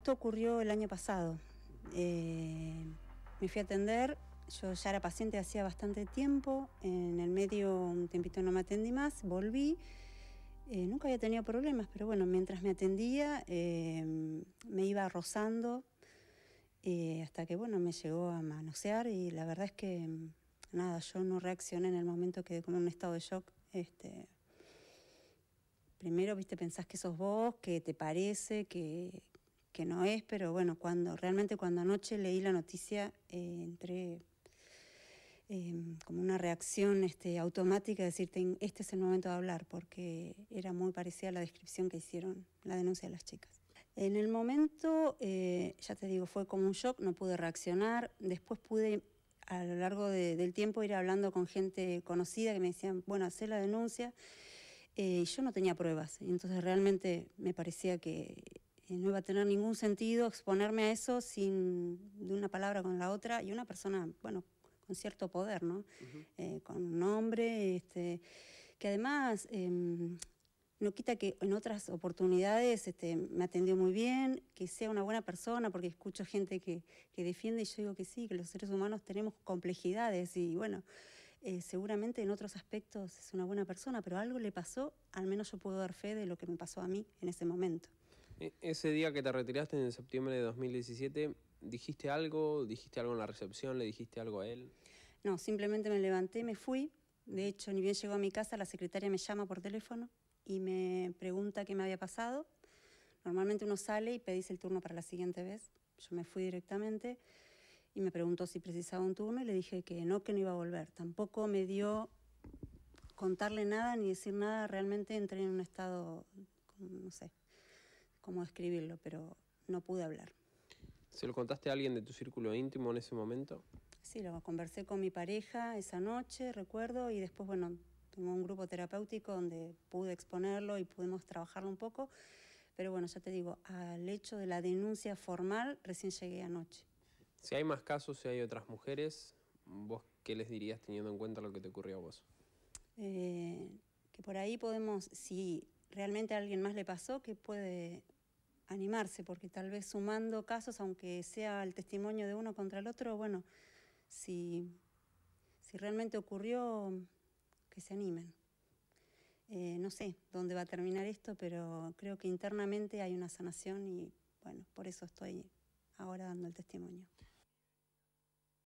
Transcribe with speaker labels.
Speaker 1: Esto ocurrió el año pasado. Eh, me fui a atender, yo ya era paciente hacía bastante tiempo, en el medio un tiempito no me atendí más, volví. Eh, nunca había tenido problemas, pero bueno, mientras me atendía eh, me iba rozando hasta que bueno, me llegó a manosear y la verdad es que nada, yo no reaccioné en el momento, quedé como un estado de shock. Este, primero, viste, pensás que sos vos, que te parece, que, que no es, pero bueno, cuando realmente cuando anoche leí la noticia eh, entré em, como una reacción este, automática, decirte, este es el momento de hablar, porque era muy parecida a la descripción que hicieron, la denuncia de las chicas. En el momento, eh, ya te digo, fue como un shock, no pude reaccionar, después pude a lo largo del tiempo ir hablando con gente conocida que me decían, bueno, hacé la denuncia. Eh, y yo no tenía pruebas, entonces realmente me parecía que eh, no iba a tener ningún sentido exponerme a eso sin de una palabra con la otra y una persona, bueno, con cierto poder, ¿no? Eh, con un nombre, este, que además em, no quita que en otras oportunidades este, me atendió muy bien, que sea una buena persona, porque escucho gente que, defiende y yo digo que sí, que los seres humanos tenemos complejidades y bueno, eh, seguramente en otros aspectos es una buena persona, pero algo le pasó, al menos yo puedo dar fe de lo que me pasó a mí en ese momento.
Speaker 2: E, ese día que te retiraste en septiembre de 2017, ¿dijiste algo? ¿Dijiste algo en la recepción? ¿Le dijiste algo a él?
Speaker 1: No, simplemente me levanté, me fui. De hecho, ni bien llegó a mi casa, la secretaria me llama por teléfono y me pregunta qué me había pasado. Normalmente uno sale y pedís el turno para la siguiente vez. Yo me fui directamente y me preguntó si precisaba un turno y le dije que no, que no iba a volver. Tampoco me dio contarle nada ni decir nada. Realmente entré en un estado, no sé, cómo describirlo, pero no pude hablar.
Speaker 2: ¿Se lo contaste a alguien de tu círculo íntimo en ese momento?
Speaker 1: Sí, lo conversé con mi pareja esa noche, recuerdo, y después, bueno, tengo un grupo terapéutico donde pude exponerlo y pudimos trabajarlo un poco. Pero bueno, ya te digo, al hecho de la denuncia formal recién llegué anoche.
Speaker 2: Si hay más casos, si hay otras mujeres, ¿vos qué les dirías teniendo en cuenta lo que te ocurrió a vos?
Speaker 1: Eh, que por ahí podemos, si realmente a alguien más le pasó, que puede animarse, porque tal vez sumando casos, aunque sea el testimonio de uno contra el otro, bueno, si, si realmente ocurrió, que se animen. Eh, no sé dónde va a terminar esto, pero creo que internamente hay una sanación y bueno, por eso estoy ahora dando el testimonio.